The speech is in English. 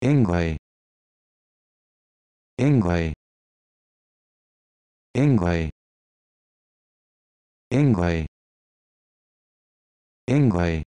Inglay Inglay Inglay Inglay Inglay